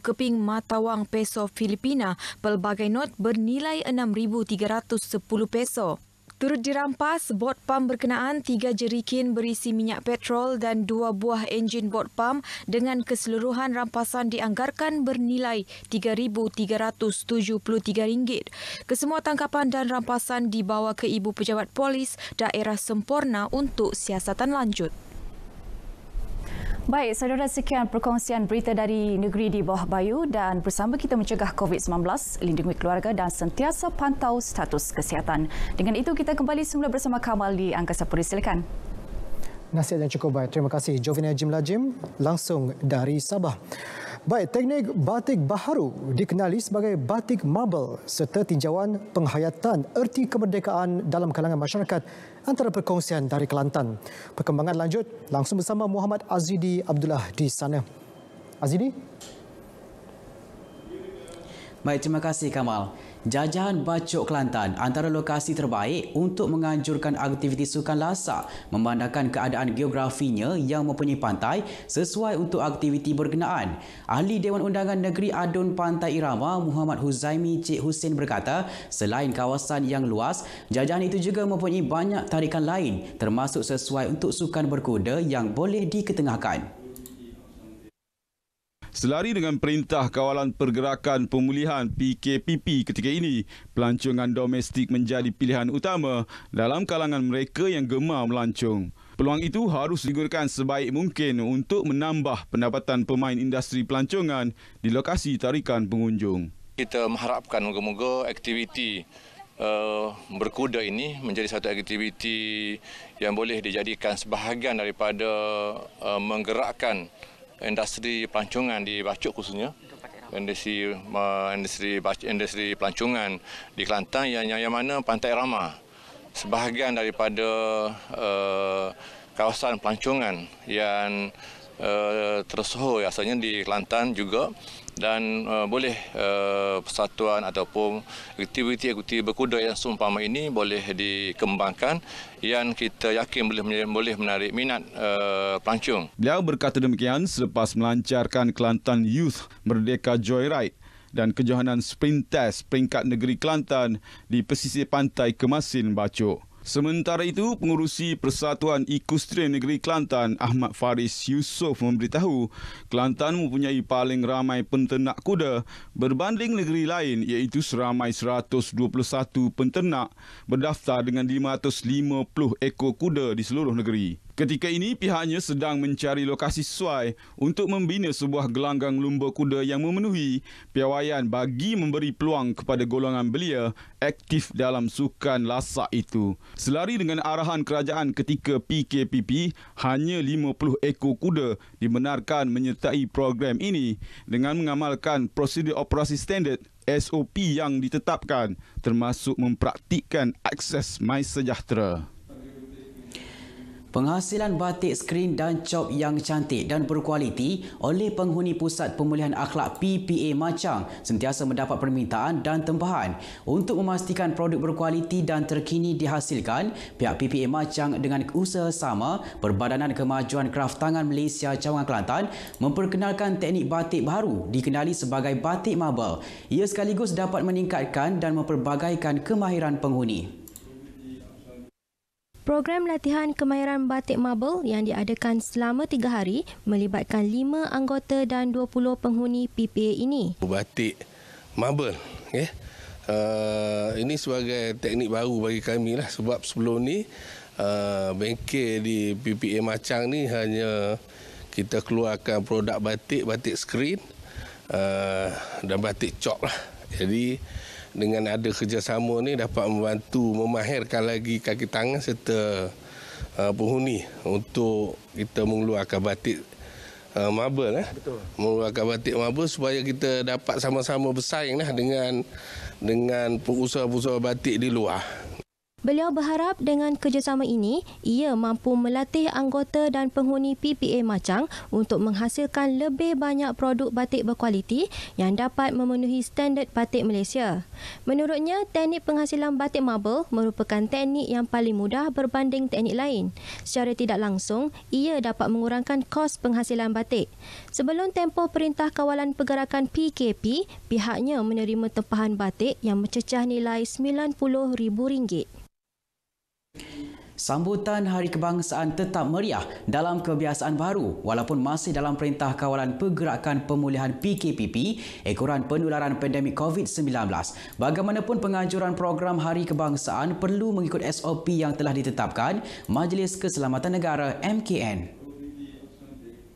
keping mata wang peso Filipina pelbagai not bernilai 6310 peso. Turut dirampas bot pam berkenaan tiga jerikin berisi minyak petrol dan dua buah enjin bot pam dengan keseluruhan rampasan dianggarkan bernilai RM3,373. Kesemua tangkapan dan rampasan dibawa ke Ibu Pejabat Polis Daerah Semporna untuk siasatan lanjut. Baik, saudara sekian perkongsian berita dari negeri di bawah bayu dan bersama kita mencegah COVID-19, lindungi keluarga dan sentiasa pantau status kesihatan. Dengan itu, kita kembali semula bersama Kamal di Angkasa Puri. Silakan. Nasihat yang cukup baik. Terima kasih. Jovina Jim Lajim langsung dari Sabah. Baik, teknik batik baharu dikenali sebagai batik marble serta tinjauan penghayatan erti kemerdekaan dalam kalangan masyarakat antara perkongsian dari Kelantan. Perkembangan lanjut langsung bersama Muhammad Azidi Abdullah di sana. Azidi? Baik, terima kasih Kamal. Jajahan Bacok Kelantan antara lokasi terbaik untuk menganjurkan aktiviti sukan lasak memandangkan keadaan geografinya yang mempunyai pantai sesuai untuk aktiviti berkenaan. Ahli Dewan Undangan Negeri Adun Pantai Irama Muhammad Huzaimi Cik Husin berkata selain kawasan yang luas, jajahan itu juga mempunyai banyak tarikan lain termasuk sesuai untuk sukan berkuda yang boleh diketengahkan selari dengan perintah kawalan pergerakan pemulihan PKPP ketika ini pelancongan domestik menjadi pilihan utama dalam kalangan mereka yang gemar melancong Peluang itu harus digunakan sebaik mungkin untuk menambah pendapatan pemain industri pelancongan di lokasi tarikan pengunjung. Kita mengharapkan moga-moga aktiviti uh, berkuda ini menjadi satu aktiviti yang boleh dijadikan sebahagian daripada uh, menggerakkan industri pelancongan di Bacok khususnya industri industri industri pelancongan di Kelantan yang yang, yang mana Pantai Rama sebahagian daripada uh, kawasan pelancongan yang uh, tersohor asalnya di Kelantan juga dan uh, boleh uh, persatuan ataupun aktiviti-aktiviti berkuda yang seumpama ini boleh dikembangkan yang kita yakin boleh boleh menarik minat uh, pelancong. Beliau berkata demikian selepas melancarkan Kelantan Youth Merdeka Joyride dan kejohanan sprint test peringkat negeri Kelantan di pesisir pantai Kemasin Bacok. Sementara itu, pengurusi Persatuan Ekustrian Negeri Kelantan Ahmad Faris Yusof memberitahu Kelantan mempunyai paling ramai penternak kuda berbanding negeri lain iaitu seramai 121 penternak berdaftar dengan 550 ekor kuda di seluruh negeri. Ketika ini pihaknya sedang mencari lokasi sesuai untuk membina sebuah gelanggang lumba kuda yang memenuhi piawaian bagi memberi peluang kepada golongan belia aktif dalam sukan lasak itu. Selari dengan arahan kerajaan ketika PKPP, hanya 50 ekor kuda dibenarkan menyertai program ini dengan mengamalkan prosedur operasi standard SOP yang ditetapkan termasuk mempraktikkan akses MySejahtera. Penghasilan batik skrin dan cop yang cantik dan berkualiti oleh penghuni Pusat Pemulihan Akhlak PPA Macang sentiasa mendapat permintaan dan tempahan. Untuk memastikan produk berkualiti dan terkini dihasilkan, pihak PPA Macang dengan usaha sama Perbadanan Kemajuan Kraftangan Malaysia Cawangan Kelantan memperkenalkan teknik batik baru dikenali sebagai batik marble. Ia sekaligus dapat meningkatkan dan memperbagaikan kemahiran penghuni. Program latihan kemahiran batik marble yang diadakan selama tiga hari melibatkan lima anggota dan dua puluh penghuni PPA ini. Batik marble, ya. Uh, eh, ini sebagai teknik baru bagi kami lah sebab sebelum ni uh, bengkel di PPA Macang ni hanya kita keluarkan produk batik, batik skrin uh, eh, dan batik cok lah. Jadi dengan ada kerjasama ini dapat membantu memahirkan lagi kaki tangan serta uh, penghuni untuk kita mengeluarkan batik uh, marble eh. Betul. Mengeluarkan batik marble supaya kita dapat sama-sama bersaing lah dengan dengan pengusaha-pengusaha batik di luar. Beliau berharap dengan kerjasama ini, ia mampu melatih anggota dan penghuni PPA Macang untuk menghasilkan lebih banyak produk batik berkualiti yang dapat memenuhi standard batik Malaysia. Menurutnya, teknik penghasilan batik marble merupakan teknik yang paling mudah berbanding teknik lain. Secara tidak langsung, ia dapat mengurangkan kos penghasilan batik. Sebelum tempoh Perintah Kawalan Pergerakan PKP, pihaknya menerima tempahan batik yang mencecah nilai RM90,000. Sambutan Hari Kebangsaan tetap meriah dalam kebiasaan baru walaupun masih dalam perintah kawalan pergerakan pemulihan PKPP ekoran penularan pandemik COVID-19. Bagaimanapun penganjuran program Hari Kebangsaan perlu mengikut SOP yang telah ditetapkan Majlis Keselamatan Negara MKN.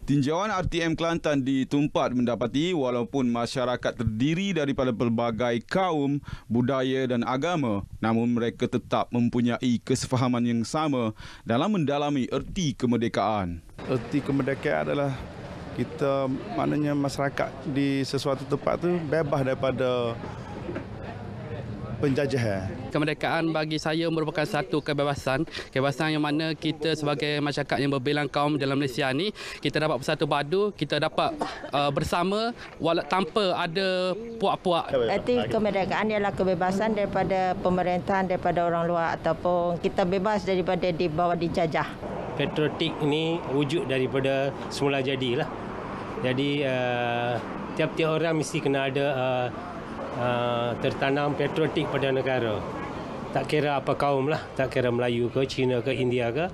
Tinjauan RTM Kelantan di Tumpat mendapati walaupun masyarakat terdiri daripada pelbagai kaum, budaya dan agama, namun mereka tetap mempunyai kesefahaman yang sama dalam mendalami erti kemerdekaan. Erti kemerdekaan adalah kita maknanya masyarakat di sesuatu tempat tu bebas daripada penjajahan. Kemerdekaan bagi saya merupakan satu kebebasan, kebebasan yang mana kita sebagai masyarakat yang berbilang kaum dalam Malaysia ni, kita dapat bersatu padu, kita dapat uh, bersama walau tanpa ada puak-puak. Arti kemerdekaan ialah kebebasan daripada pemerintahan daripada orang luar ataupun kita bebas daripada di bawah dijajah. Petrotik ini wujud daripada semula jadilah. Jadi uh, tiap-tiap orang mesti kena ada uh, Ah, tertanam patriotik pada negara. Tak kira apa kaum lah, tak kira Melayu ke, Cina ke, India ke.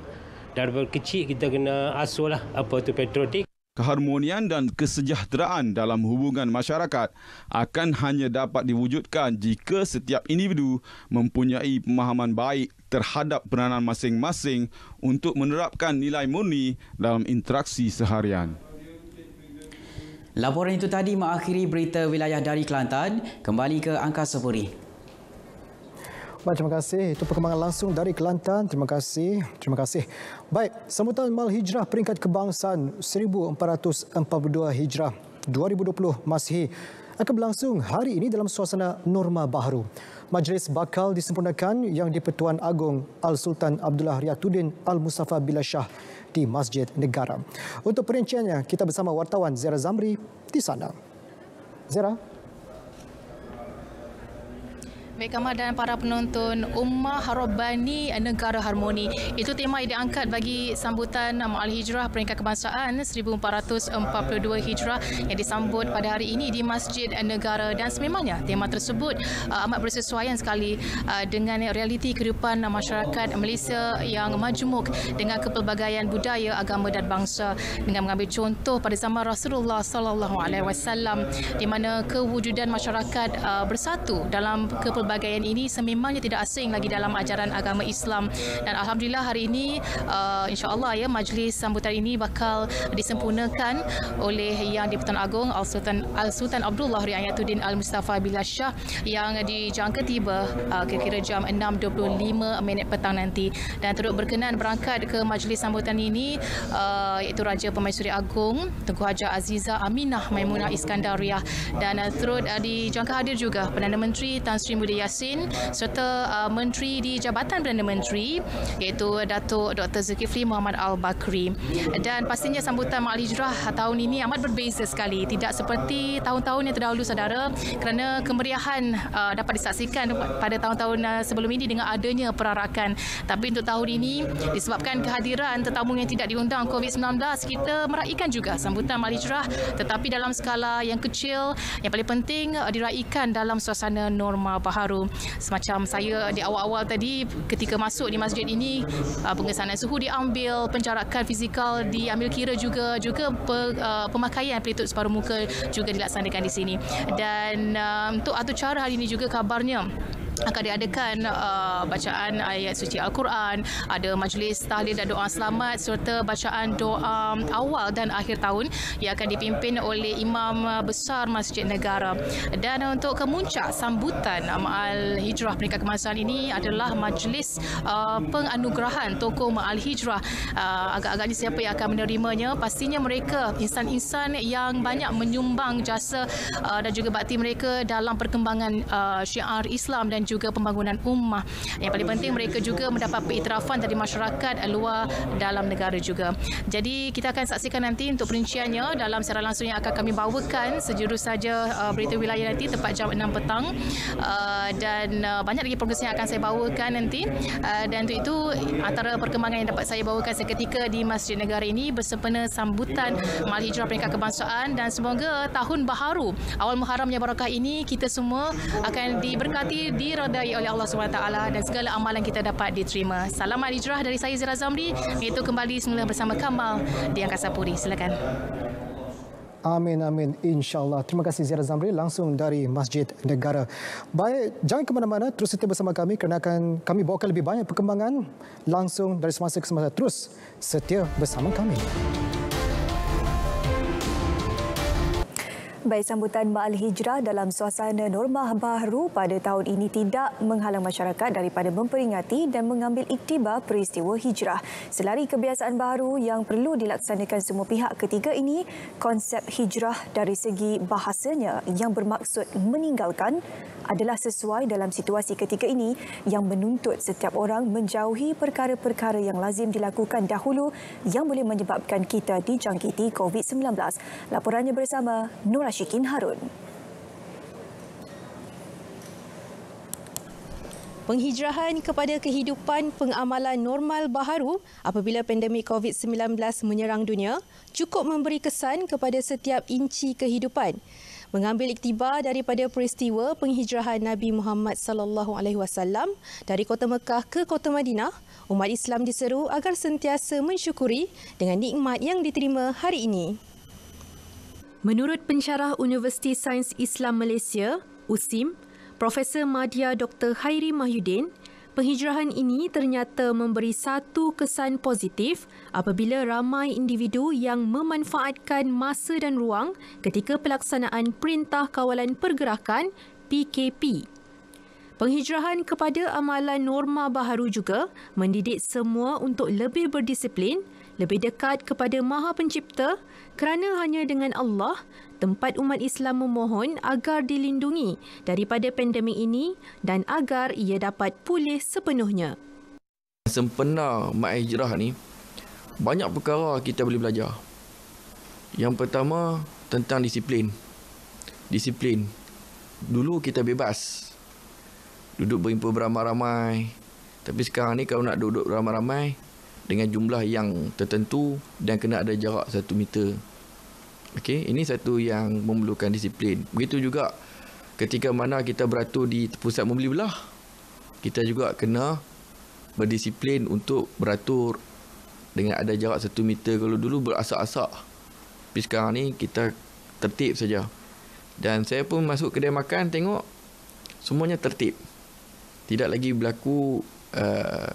Daripada kecil kita kena asuh lah apa tu patriotik. Keharmonian dan kesejahteraan dalam hubungan masyarakat akan hanya dapat diwujudkan jika setiap individu mempunyai pemahaman baik terhadap peranan masing-masing untuk menerapkan nilai murni dalam interaksi seharian. Laporan itu tadi mengakhiri berita wilayah dari Kelantan. Kembali ke Angkasa Puri. Terima kasih. Itu perkembangan langsung dari Kelantan. Terima kasih. Terima kasih. Baik, sambutan mal hijrah peringkat kebangsaan 1442 Hijrah 2020 Masihi akan berlangsung hari ini dalam suasana norma baharu majlis bakal disempurnakan yang di-Pertuan Agong Al-Sultan Abdullah Riatuddin Al-Mustafa Bila Shah di Masjid Negara. Untuk perinciannya, kita bersama wartawan Zera Zamri di sana. Zera, Baik kamar dan para penonton Ummah Harobani Negara Harmoni. Itu tema yang diangkat bagi sambutan Ma'al Hijrah Peringkat Kebangsaan 1442 Hijrah yang disambut pada hari ini di Masjid Negara dan sememangnya tema tersebut uh, amat bersesuaian sekali uh, dengan realiti kehidupan masyarakat Malaysia yang majmuk dengan kepelbagaian budaya, agama dan bangsa dengan mengambil contoh pada zaman Rasulullah sallallahu alaihi wasallam di mana kewujudan masyarakat uh, bersatu dalam kepelbagaian pelbagaian ini sememangnya tidak asing lagi dalam ajaran agama Islam dan alhamdulillah hari ini uh, insyaallah ya majlis sambutan ini bakal disempurnakan oleh Yang di Agong Al Sultan Al Sultan Abdullah Riayatuddin Al Mustafa Billah Shah yang dijangka tiba uh, kira-kira jam 6.25 minit petang nanti dan turut berkenan berangkat ke majlis sambutan ini uh, iaitu Raja Pemaisuri Agong Tengku Haja Aziza Aminah Maimunah Iskandar Riah dan uh, turut uh, dijangka hadir juga Perdana Menteri Tan Sri Mudi Yassin serta uh, menteri di Jabatan Perdana Menteri iaitu Datuk Dr. Zulkifli Muhammad Al-Bakri. Dan pastinya sambutan Mak Hijrah tahun ini amat berbeza sekali. Tidak seperti tahun-tahun yang terdahulu, saudara, kerana kemeriahan uh, dapat disaksikan pada tahun-tahun uh, sebelum ini dengan adanya perarakan. Tapi untuk tahun ini, disebabkan kehadiran tetamu yang tidak diundang COVID-19, kita meraihkan juga sambutan Mak Hijrah tetapi dalam skala yang kecil, yang paling penting uh, diraihkan dalam suasana normal baharu baru. Semacam saya di awal-awal tadi ketika masuk di masjid ini uh, pengesanan suhu diambil, penjarakan fizikal diambil kira juga, juga uh, pemakaian pelitup separuh muka juga dilaksanakan di sini. Dan uh, untuk atur cara hari ini juga kabarnya akan diadakan uh, bacaan ayat suci Al-Quran, ada majlis tahlil dan doa selamat serta bacaan doa um, awal dan akhir tahun yang akan dipimpin oleh Imam Besar Masjid Negara. Dan untuk kemuncak sambutan Ma'al um, Hijrah peringkat kemasan ini adalah majlis uh, penganugerahan tokoh Ma'al Hijrah. Uh, agak-agaknya siapa yang akan menerimanya? Pastinya mereka insan-insan yang banyak menyumbang jasa uh, dan juga bakti mereka dalam perkembangan uh, syiar Islam dan juga pembangunan ummah. Yang paling penting mereka juga mendapat pengiktirafan dari masyarakat luar dalam negara juga. Jadi kita akan saksikan nanti untuk perinciannya dalam secara langsung yang akan kami bawakan sejurus saja uh, berita wilayah nanti tepat jam 6 petang uh, dan uh, banyak lagi progres yang akan saya bawakan nanti dan untuk itu antara perkembangan yang dapat saya bawakan seketika di Masjid Negara ini bersempena sambutan Mal Hijrah Peringkat Kebangsaan dan semoga tahun baharu awal Muharram yang barakah ini kita semua akan diberkati di diredai oleh Allah SWT dan segala amalan kita dapat diterima. Salamat hijrah dari saya Zira Zamri, iaitu kembali semula bersama Kamal di Angkasa Puri. Silakan. Amin, amin. InsyaAllah. Terima kasih Zira Zamri langsung dari Masjid Negara. Baik, jangan ke mana-mana. Terus setia bersama kami kerana akan kami bawakan lebih banyak perkembangan langsung dari semasa ke semasa. Terus setia bersama kami. baik sambutan Ma'al Hijrah dalam suasana normah baru pada tahun ini tidak menghalang masyarakat daripada memperingati dan mengambil iktibar peristiwa hijrah. Selari kebiasaan baru yang perlu dilaksanakan semua pihak ketiga ini, konsep hijrah dari segi bahasanya yang bermaksud meninggalkan adalah sesuai dalam situasi ketika ini yang menuntut setiap orang menjauhi perkara-perkara yang lazim dilakukan dahulu yang boleh menyebabkan kita dijangkiti COVID-19. Laporannya bersama Nur Ash Syikin Harun. Penghijrahan kepada kehidupan pengamalan normal baharu apabila pandemik COVID-19 menyerang dunia cukup memberi kesan kepada setiap inci kehidupan. Mengambil iktibar daripada peristiwa penghijrahan Nabi Muhammad sallallahu alaihi wasallam dari kota Mekah ke kota Madinah, umat Islam diseru agar sentiasa mensyukuri dengan nikmat yang diterima hari ini. Menurut pensyarah Universiti Sains Islam Malaysia, USIM, Profesor Madya Dr. Hairi Mahyudin, penghijrahan ini ternyata memberi satu kesan positif apabila ramai individu yang memanfaatkan masa dan ruang ketika pelaksanaan Perintah Kawalan Pergerakan PKP. Penghijrahan kepada amalan norma baharu juga mendidik semua untuk lebih berdisiplin lebih dekat kepada Maha Pencipta kerana hanya dengan Allah tempat umat Islam memohon agar dilindungi daripada pandemik ini dan agar ia dapat pulih sepenuhnya. Sempena Mak Hijrah ni, banyak perkara kita boleh belajar. Yang pertama, tentang disiplin. Disiplin. Dulu kita bebas. Duduk berhimpun beramai-ramai. Tapi sekarang ni kalau nak duduk beramai ramai dengan jumlah yang tertentu dan kena ada jarak satu meter. Okay, ini satu yang memerlukan disiplin. Begitu juga ketika mana kita beratur di pusat membeli belah, kita juga kena berdisiplin untuk beratur dengan ada jarak satu meter. Kalau dulu berasak-asak, tapi sekarang ni kita tertib saja. Dan saya pun masuk kedai makan tengok semuanya tertib. Tidak lagi berlaku uh,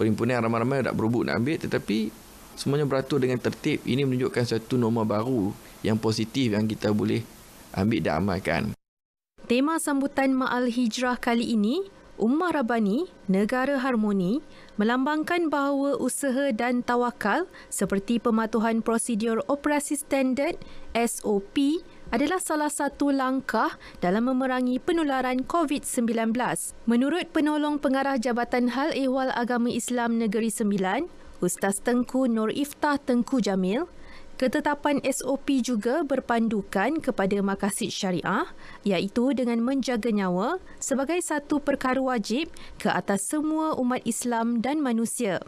perhimpunan ramai-ramai tak berubuk nak ambil tetapi semuanya beratur dengan tertib ini menunjukkan satu norma baru yang positif yang kita boleh ambil dan amalkan. Tema sambutan Ma'al Hijrah kali ini, Ummah Rabani, Negara Harmoni, melambangkan bahawa usaha dan tawakal seperti pematuhan prosedur operasi standard SOP adalah salah satu langkah dalam memerangi penularan COVID-19. Menurut penolong pengarah Jabatan Hal Ehwal Agama Islam Negeri Sembilan, Ustaz Tengku Nur Iftah Tengku Jamil, ketetapan SOP juga berpandukan kepada makasih syariah iaitu dengan menjaga nyawa sebagai satu perkara wajib ke atas semua umat Islam dan manusia.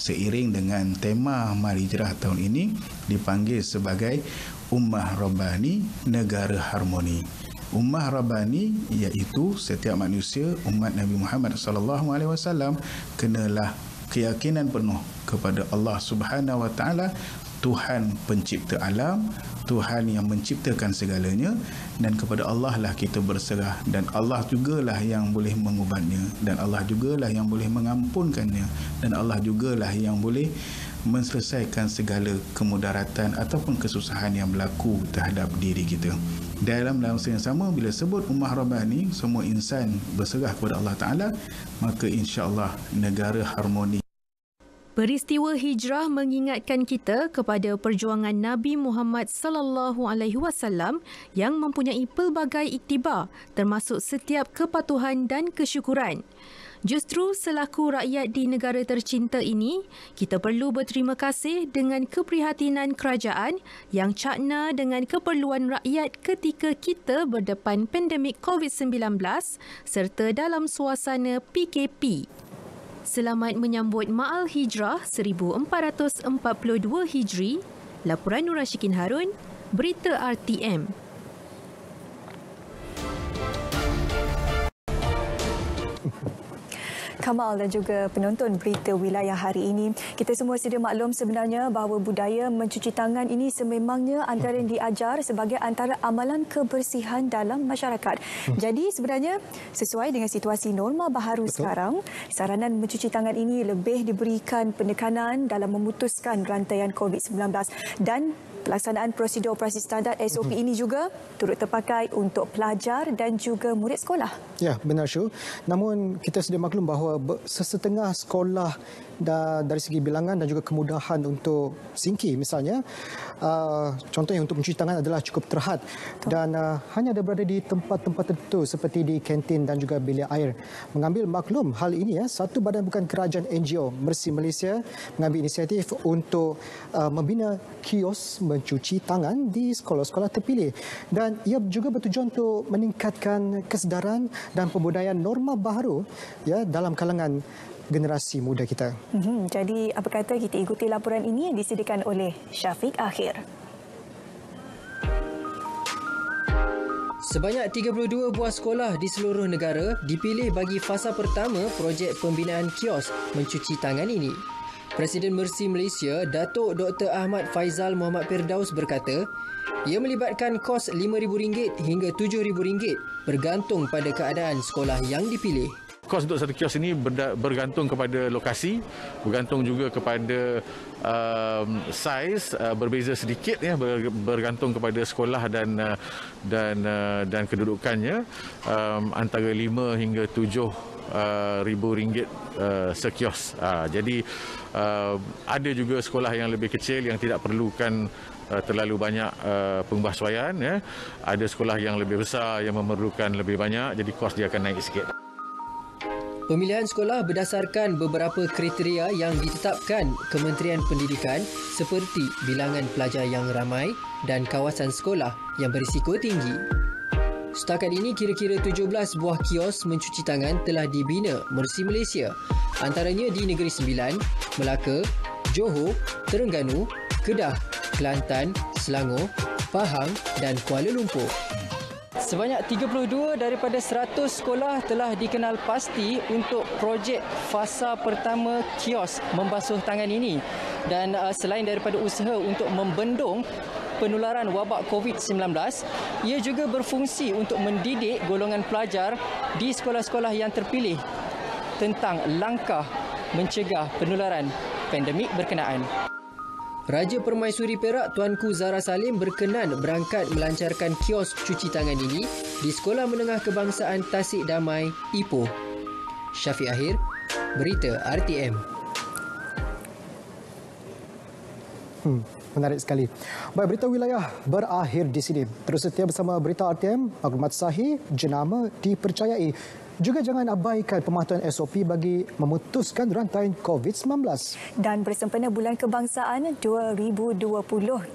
Seiring dengan tema Mari Jerah tahun ini dipanggil sebagai Ummah Rabbani Negara Harmoni Ummah Rabbani iaitu setiap manusia umat Nabi Muhammad sallallahu alaihi wasallam kenalah keyakinan penuh kepada Allah Subhanahu wa taala Tuhan pencipta alam Tuhan yang menciptakan segalanya dan kepada Allah lah kita berserah dan Allah jugalah yang boleh mengubahnya dan Allah jugalah yang boleh mengampunkannya dan Allah jugalah yang boleh menyelesaikan segala kemudaratan ataupun kesusahan yang berlaku terhadap diri kita. Dalam dalam yang sama, bila sebut Ummah Rabah ni, semua insan berserah kepada Allah Ta'ala, maka insya Allah negara harmoni. Peristiwa hijrah mengingatkan kita kepada perjuangan Nabi Muhammad sallallahu alaihi wasallam yang mempunyai pelbagai iktibar termasuk setiap kepatuhan dan kesyukuran. Justru selaku rakyat di negara tercinta ini, kita perlu berterima kasih dengan keprihatinan kerajaan yang cakna dengan keperluan rakyat ketika kita berdepan pandemik COVID-19 serta dalam suasana PKP. Selamat menyambut Maal Hijrah 1442 Hijri. Laporan Nurashikin Harun, Berita RTM. Kamal dan juga penonton berita wilayah hari ini. Kita semua sedia maklum sebenarnya bahawa budaya mencuci tangan ini sememangnya antara yang diajar sebagai antara amalan kebersihan dalam masyarakat. Hmm. Jadi sebenarnya sesuai dengan situasi norma baharu Betul. sekarang, saranan mencuci tangan ini lebih diberikan penekanan dalam memutuskan rantaian COVID-19 dan pelaksanaan prosedur operasi standar SOP hmm. ini juga turut terpakai untuk pelajar dan juga murid sekolah. Ya, benar Syu. Namun kita sedia maklum bahawa sesetengah sekolah dari segi bilangan dan juga kemudahan untuk singki misalnya uh, contohnya untuk mencuci tangan adalah cukup terhad dan uh, hanya ada berada di tempat-tempat tertentu seperti di kantin dan juga bilik air mengambil maklum hal ini ya satu badan bukan kerajaan NGO Mercy Malaysia mengambil inisiatif untuk uh, membina kios mencuci tangan di sekolah-sekolah terpilih dan ia juga bertujuan untuk meningkatkan kesedaran dan pembudayaan norma baru ya dalam kalangan generasi muda kita. Hmm, jadi apa kata kita ikuti laporan ini yang disediakan oleh Syafiq Akhir. Sebanyak 32 buah sekolah di seluruh negara dipilih bagi fasa pertama projek pembinaan kios mencuci tangan ini. Presiden Mersi Malaysia, Datuk Dr. Ahmad Faizal Muhammad Pirdaus berkata, ia melibatkan kos RM5,000 hingga RM7,000 bergantung pada keadaan sekolah yang dipilih kos untuk satu kios ini bergantung kepada lokasi, bergantung juga kepada uh, um, saiz uh, berbeza sedikit ya bergantung kepada sekolah dan uh, dan uh, dan kedudukannya um, antara 5 hingga 7 uh, ribu ringgit uh, sekios. Uh, jadi uh, ada juga sekolah yang lebih kecil yang tidak perlukan uh, terlalu banyak uh, pembahsuaian ya ada sekolah yang lebih besar yang memerlukan lebih banyak jadi kos dia akan naik sikit Pemilihan sekolah berdasarkan beberapa kriteria yang ditetapkan Kementerian Pendidikan seperti bilangan pelajar yang ramai dan kawasan sekolah yang berisiko tinggi. Setakat ini, kira-kira 17 buah kios mencuci tangan telah dibina Mersi Malaysia antaranya di Negeri Sembilan, Melaka, Johor, Terengganu, Kedah, Kelantan, Selangor, Pahang dan Kuala Lumpur. Sebanyak 32 daripada 100 sekolah telah dikenal pasti untuk projek fasa pertama kios membasuh tangan ini. Dan uh, selain daripada usaha untuk membendung penularan wabak COVID-19, ia juga berfungsi untuk mendidik golongan pelajar di sekolah-sekolah yang terpilih tentang langkah mencegah penularan pandemik berkenaan. Raja Permaisuri Perak Tuanku Zara Salim berkenan berangkat melancarkan kios cuci tangan ini di Sekolah Menengah Kebangsaan Tasik Damai, Ipoh. Syafiq Ahir, Berita RTM. Hmm, menarik sekali. Baik, berita wilayah berakhir di sini. Terus setia bersama Berita RTM, maklumat sahih, jenama dipercayai. Juga jangan abaikan pematuhan SOP bagi memutuskan rantai COVID-19. Dan bersempena Bulan Kebangsaan 2020,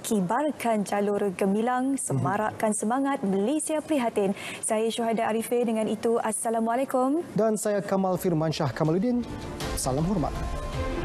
kibarkan jalur gemilang, semarakkan semangat Malaysia prihatin. Saya Syuhada Arifin dengan itu. Assalamualaikum. Dan saya Kamal Firman Shah Kamaluddin. Salam hormat.